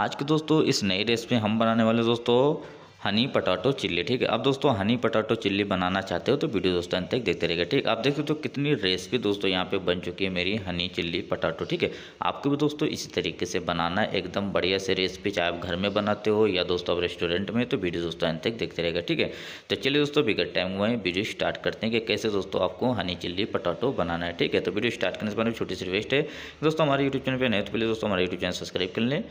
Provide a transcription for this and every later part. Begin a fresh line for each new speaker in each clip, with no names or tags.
आज के दोस्तों इस नई रेसिपी हम बनाने वाले दोस्तों हनी पटाटो चिल्ली ठीक है अब दोस्तों हनी पटाटो चिल्ली बनाना चाहते हो तो वीडियो दोस्तों अंत तक देखते रहेगा ठीक आप देखो तो कितनी रेसिपी दोस्तों यहाँ पे बन चुकी है मेरी हनी चिल्ली पटाटो ठीक है आपको भी दोस्तों इसी तरीके से बनाना है एकदम बढ़िया से रेसिपी चाहे आप घर में बनाते हो या दोस्तों आप रेस्टोरेंट में तो वीडियो दोस्तों अंत तक देखते रहेगा ठीक है तो चलिए दोस्तों बिगड़ टाइम हुआ है वीडियो स्टार्ट करते हैं कि कैसे दोस्तों आपको हनी चिल्ली पटाटो बनाना है ठीक है तो वीडियो स्टार्ट करने से पहले छोटी सी रिक्वेस्ट है दोस्तों हमारे यूट्यूब चैनल पर नहीं तो पहले दोस्तों हमारे यूट्यूब चैनल सब्सक्राइब कर लें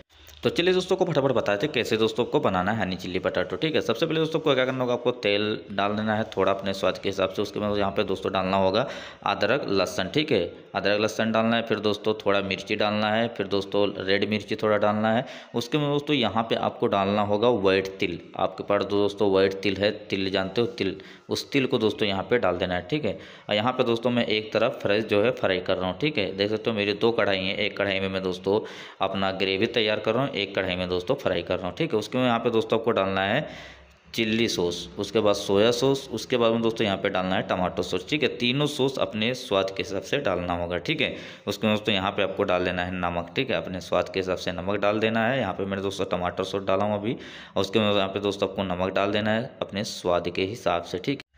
तो चलिए दोस्तों को फटाफट बताते हैं कैसे दोस्तों को बनाना है हनी चिल्ली पटाटो ठीक है सबसे पहले दोस्तों को क्या करना होगा आपको तेल डाल देना है थोड़ा अपने स्वाद के हिसाब से उसके बाद यहाँ पे दोस्तों डालना होगा अदरक लहसन ठीक है अदरक लहसन डालना है फिर दोस्तों थोड़ा मिर्ची डालना है फिर दोस्तों रेड मिर्ची थोड़ा डालना है उसके में दोस्तों यहाँ पे आपको डालना होगा वाइट तिल आपके पास दोस्तों वाइट तिल है तिल जानते हो तिल उस तिल को दोस्तों यहाँ पे डाल देना है ठीक है और यहाँ पे दोस्तों मैं एक तरफ फ्रेश जो है फ्राई कर रहा हूँ ठीक है देख सकते हो मेरी दो कढ़ाई है एक कढ़ाई में मैं दोस्तों अपना ग्रेवी तैयार कर रहा हूँ एक कढ़ाई में दोस्तों फ्राई कर रहा हूँ ठीक है उसके में यहाँ पर दोस्तों आपको डालना है चिल्ली सॉस उसके बाद सोया सॉस उसके बाद में दोस्तों यहाँ पे डालना है टमाटो सॉस ठीक है तीनों सॉस अपने स्वाद के हिसाब से डालना होगा ठीक है उसके बाद दोस्तों यहाँ पे आपको डाल लेना है नमक ठीक है अपने स्वाद के हिसाब से नमक डाल देना है यहाँ पे मैंने दोस्तों टमाटो सॉस डाला हूँ अभी और उसके बाद यहाँ पे दोस्तों आपको नमक डाल देना है अपने स्वाद के हिसाब से ठीक है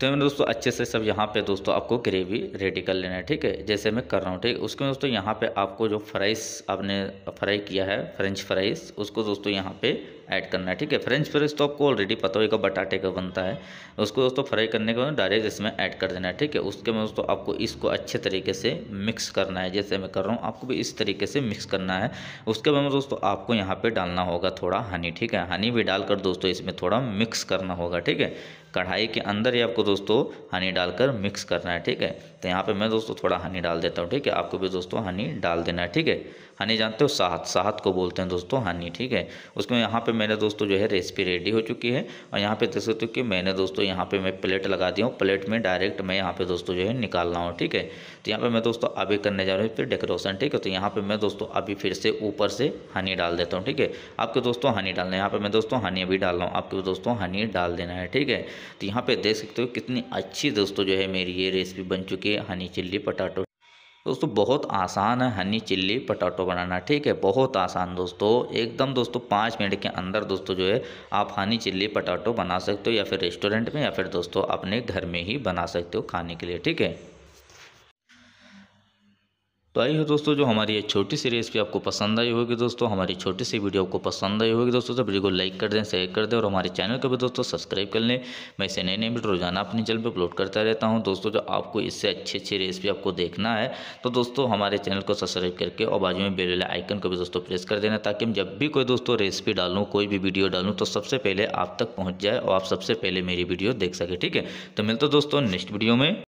तो मैंने दोस्तों अच्छे से सब यहाँ पे दोस्तों आपको ग्रेवी रेडी कर लेना है ठीक है जैसे मैं कर रहा हूँ ठीक उसके दोस्तों यहाँ पे आपको जो फ्राइस आपने फ्राई किया है फ्रेंच फ्राइस उसको दोस्तों यहाँ पे ऐड करना है ठीक है फ्रेंच फ्राइज तो आपको ऑलरेडी पता होगा बटाटे का बनता है उसको दोस्तों फ्राई करने के बाद डायरेक्ट इसमें ऐड कर देना है ठीक है उसके बाद दोस्तों आपको इसको अच्छे तरीके से मिक्स करना है जैसे मैं कर रहा हूँ आपको भी इस तरीके से मिक्स करना है उसके बाद दोस्तों आपको यहाँ पर डालना होगा थोड़ा हनी ठीक है हनी भी डालकर दोस्तों इसमें थोड़ा मिक्स करना होगा ठीक है कढ़ाई के अंदर ही आपको दोस्तों हनी डालकर मिक्स करना है ठीक है तो यहाँ पे मैं दोस्तों थोड़ा हनी डाल देता हूँ ठीक है आपको भी दोस्तों हनी डाल देना है ठीक है हनी जानते हो साहत साहत को बोलते हैं दोस्तों हनी ठीक है उसमें यहाँ पे मेरे दोस्तों जो है रेसिपी रेडी हो चुकी है और यहाँ पे देख सकते हो कि मैंने दोस्तों यहाँ पे मैं प्लेट लगा दिया हूँ प्लेट में डायरेक्ट मैं यहाँ पे दोस्तों जो है निकाल रहा हूँ ठीक है तो यहाँ पे मैं दोस्तों अभी करने जा रहा हूँ फिर डेकोरेशन ठीक है तो यहाँ पे मैं दोस्तों अभी फिर से ऊपर से हनी डाल देता हूँ ठीक है आपके दोस्तों हनी डालना है यहाँ पे मैं दोस्तों हनी अभी डाल रहा हूँ आपके दोस्तों हनी डाल देना है ठीक है तो यहाँ पे देख सकते हो कितनी अच्छी दोस्तों जो है मेरी ये रेसिपी बन चुकी है हनी चिल्ली पटाटो दोस्तों बहुत आसान है हनी चिल्ली पटाटो बनाना ठीक है बहुत आसान दोस्तों एकदम दोस्तों पाँच मिनट के अंदर दोस्तों जो है आप हनी चिल्ली पटाटो बना सकते हो या फिर रेस्टोरेंट में या फिर दोस्तों अपने घर में ही बना सकते हो खाने के लिए ठीक है तो आई हो दोस्तों जो हमारी ये छोटी सी रेसिपी आपको पसंद आई होगी दोस्तों हमारी छोटी सी वीडियो आपको पसंद आई होगी दोस्तों तो वीडियो को लाइक कर दें शेयर कर दें और हमारे चैनल को भी दोस्तों सब्सक्राइब कर लें मैं इसे नए नए वीडियो रोजाना अपने चैनल पर अपलोड करता रहता हूँ दोस्तों जो आपको इससे अच्छी अच्छी रेसिपी आपको देखना है तो दोस्तों हमारे चैनल को सब्सक्राइब करके और बाजू में बेल आइकन को भी दोस्तों प्रेस कर देना ताकि हम जब भी कोई दोस्तों रेसिपी डालूँ कोई भी वीडियो डालूँ तो सबसे पहले आप तक पहुँच जाए और आप सबसे पहले मेरी वीडियो देख सके ठीक है तो मिलते दोस्तों नेक्स्ट वीडियो में